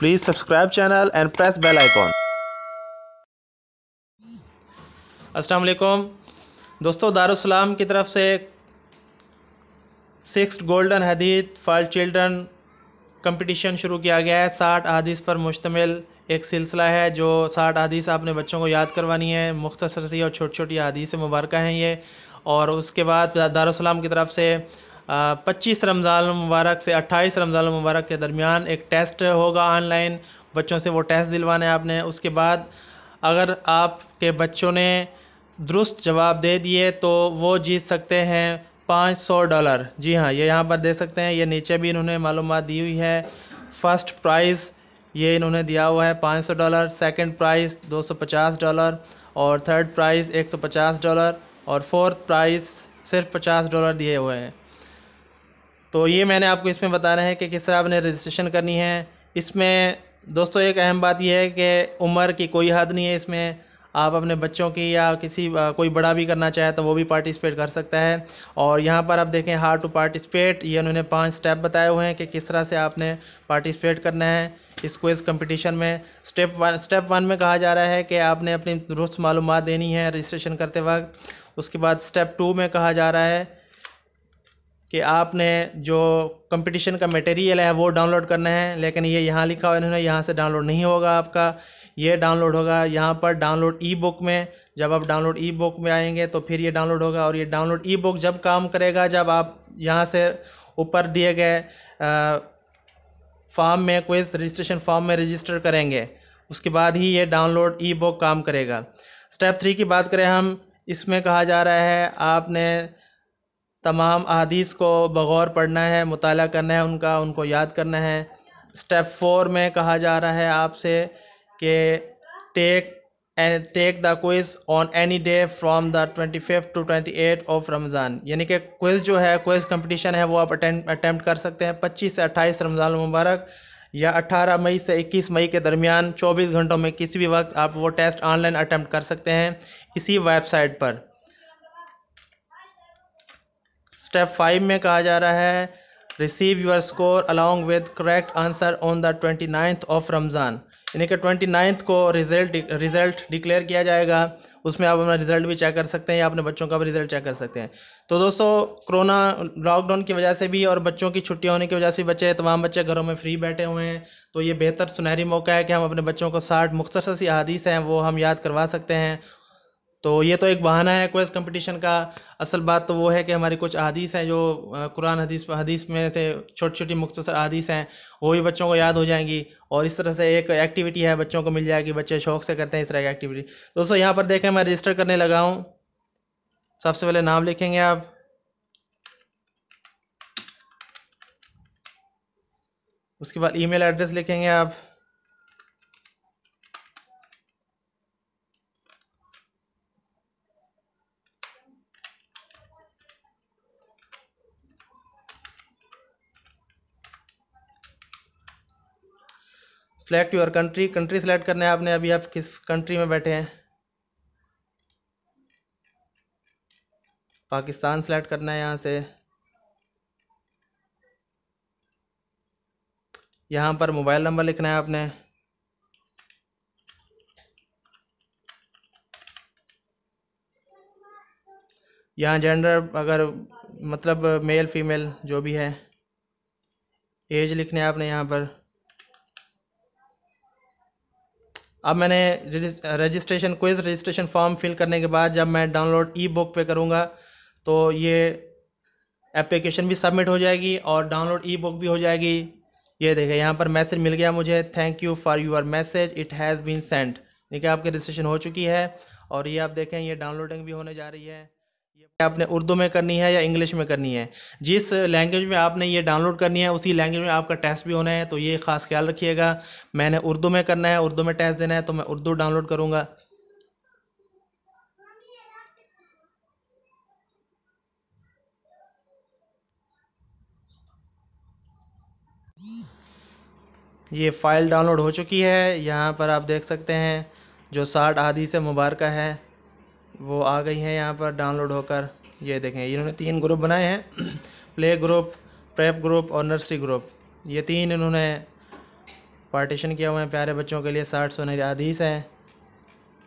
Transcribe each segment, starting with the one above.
Please subscribe channel and press bell icon. अस्सलाम वालेकुम दोस्तों दारुसलाम की तरफ से six golden hadith for children competition शुरू किया गया है साठ अदीस पर मुश्तमिल एक सिलसिला है जो साठ अदीस आपने बच्चों को याद करवानी है मुख्तर सी और छोटी छोटी अदीस मुबारक हैं ये और उसके बाद दारुसलाम की तरफ से पच्चीस रमज़ान मुबारक से अट्ठाईस रमज़ान मुबारक के दरमियान एक टेस्ट होगा ऑनलाइन बच्चों से वो टेस्ट दिलवाना है आपने उसके बाद अगर आपके बच्चों ने दुरुस्त जवाब दे दिए तो वो जीत सकते हैं पाँच सौ डॉलर जी हाँ ये यहाँ पर दे सकते हैं ये नीचे भी इन्होंने मालूम दी हुई है फ़र्स्ट प्राइज़ ये इन्होंने दिया हुआ है पाँच सौ डॉलर सेकेंड प्राइज़ दो सौ पचास डॉलर और थर्ड प्राइज़ एक सौ पचास डॉलर और फोर्थ प्राइज़ सिर्फ पचास डॉलर दिए हुए हैं तो ये मैंने आपको इसमें बताना है कि किस तरह आपने रजिस्ट्रेशन करनी है इसमें दोस्तों एक अहम बात यह है कि उम्र की कोई हद नहीं है इसमें आप अपने बच्चों की या किसी कोई बड़ा भी करना चाहे तो वो भी पार्टिसिपेट कर सकता है और यहाँ पर आप देखें हाउ टू पार्टिसिपेट ये उन्होंने पांच स्टेप बताए हुए हैं कि किस तरह से आपने पार्टिसिपेट करना है इस क्विज़ कंपटीशन में स्टेप वन स्टेप वन में कहा जा रहा है कि आपने अपनी दुरुस्त मालूम देनी है रजिस्ट्रेशन करते वक्त उसके बाद स्टेप टू में कहा जा रहा है कि आपने जो कंपटीशन का मटेरियल है वो डाउनलोड करना है लेकिन ये यहाँ लिखा हुआ इन्होंने यहाँ से डाउनलोड नहीं होगा आपका ये डाउनलोड होगा यहाँ पर डाउनलोड ई बुक में जब आप डाउनलोड ई बुक में आएंगे तो फिर ये डाउनलोड होगा और ये डाउनलोड ई बुक जब काम करेगा जब आप यहाँ से ऊपर दिए गए फॉर्म में कोई रजिस्ट्रेशन फॉर्म में रजिस्टर करेंगे उसके बाद ही ये डाउनलोड ई बुक काम करेगा स्टेप थ्री की बात करें हम इसमें कहा जा रहा है आपने तमाम अदीस को बगौर पढ़ना है मुताल करना है उनका उनको याद करना है स्टेप फोर में कहा जा रहा है आपसे कि take and take the quiz on any day from the twenty fifth to twenty eight of Ramzan यानी कि क्विज़ जो है क्विज़ कंपटीशन है वो आप अटैम्प्ट कर सकते हैं पच्चीस से अट्ठाईस रमज़ान मुबारक या अट्ठारह मई से इक्कीस मई के दरमियान चौबीस घंटों में किसी भी वक्त आप वो टेस्ट ऑनलाइन अटैम्प्ट कर सकते हैं इसी वेबसाइट पर स्टेप फाइव में कहा जा रहा है receive your score along with correct answer on the twenty ninth of Ramzan यानी कि ट्वेंटी नाइन्थ को रिजल्ट रिज़ल्ट डिक्लेयर किया जाएगा उसमें आप अपना रिज़ल्ट भी चेक कर सकते हैं या अपने बच्चों का भी रिज़ल्ट चेक कर सकते हैं तो दोस्तों कोरोना लॉकडाउन की वजह से भी और बच्चों की छुट्टी होने की वजह से भी बच्चे तमाम बच्चे घरों में फ्री बैठे हुए हैं तो ये बेहतर सुनहरी मौका है कि हम अपने बच्चों को साठ मुख्तर सी अहादीस हैं वो हम याद करवा सकते हैं तो ये तो एक बहाना है क्वेस्ट कंपटीशन का असल बात तो वो है कि हमारी कुछ अदीस हैं जो कुरान हदीस हदीस में से छोटी छोटी मुख्तसर अदीस हैं वो भी बच्चों को याद हो जाएंगी और इस तरह से एक एक्टिविटी है बच्चों को मिल जाएगी बच्चे शौक से करते हैं इस तरह की एक्टिविटी दोस्तों यहाँ पर देखें मैं रजिस्टर करने लगा हूँ सबसे पहले नाम लिखेंगे आप उसके बाद ई एड्रेस लिखेंगे आप select your country country select करना है आपने अभी आप किस कंट्री में बैठे हैं पाकिस्तान सेलेक्ट करना है यहाँ से यहाँ पर मोबाइल नंबर लिखना है आपने यहाँ जेंडर अगर मतलब मेल फीमेल जो भी है एज लिखना है आपने यहाँ पर अब मैंने registration quiz registration form fill करने के बाद जब मैं डाउनलोड ई बुक पर करूँगा तो ये एप्लीकेशन भी सबमिट हो जाएगी और डाउनलोड ई बुक भी हो जाएगी ये देखें यहाँ पर मैसेज मिल गया मुझे thank you for your message it has been sent ठीक है आपकी रजिस्ट्रेशन हो चुकी है और ये आप देखें ये डाउनलोडिंग भी होने जा रही है ये आपने उर्दू में करनी है या इंग्लिश में करनी है जिस लैंग्वेज में आपने ये डाउनलोड करनी है उसी लैंग्वेज में आपका टेस्ट भी होना है तो ये ख़ास ख्याल रखिएगा मैंने उर्दू में करना है उर्दू में टेस्ट देना है तो मैं उर्दू डाउनलोड करूँगा ये फ़ाइल डाउनलोड हो चुकी है यहाँ पर आप देख सकते हैं जो साठ आदि से मुबारक है वो आ गई हैं यहाँ पर डाउनलोड होकर ये देखें इन्होंने तीन ग्रुप बनाए हैं प्ले ग्रुप प्रेप ग्रुप और नर्सरी ग्रुप ये तीन इन्होंने पार्टीशन किया हुआ है प्यारे बच्चों के लिए साठ सौ नई हदीस हैं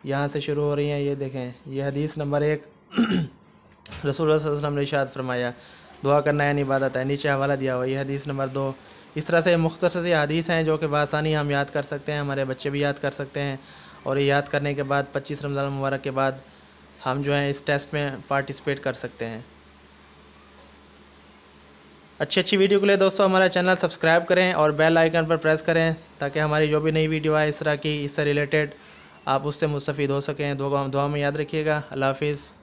यहाँ से शुरू हो रही हैं ये देखें ये हदीस नंबर एक रसूल वसलम ने इशाद फरमाया दुआ करना है इबादत है नीचे हवाला दिया हुआ ये हदीस नंबर दो इस तरह से मुख्तर से हदीस हैं जो कि बसानी हम याद कर सकते हैं हमारे बच्चे भी याद कर सकते हैं और ये याद करने के बाद पच्चीस रमज़ान मुबारक के बाद हम जो है इस टेस्ट में पार्टिसिपेट कर सकते हैं अच्छी अच्छी वीडियो के लिए दोस्तों हमारा चैनल सब्सक्राइब करें और बेल आइकन पर प्रेस करें ताकि हमारी जो भी नई वीडियो आए इस तरह की इससे रिलेटेड आप उससे मुस्तफ़ हो सकें दुआ दुआ में याद रखिएगा अल्लाह हाफिज़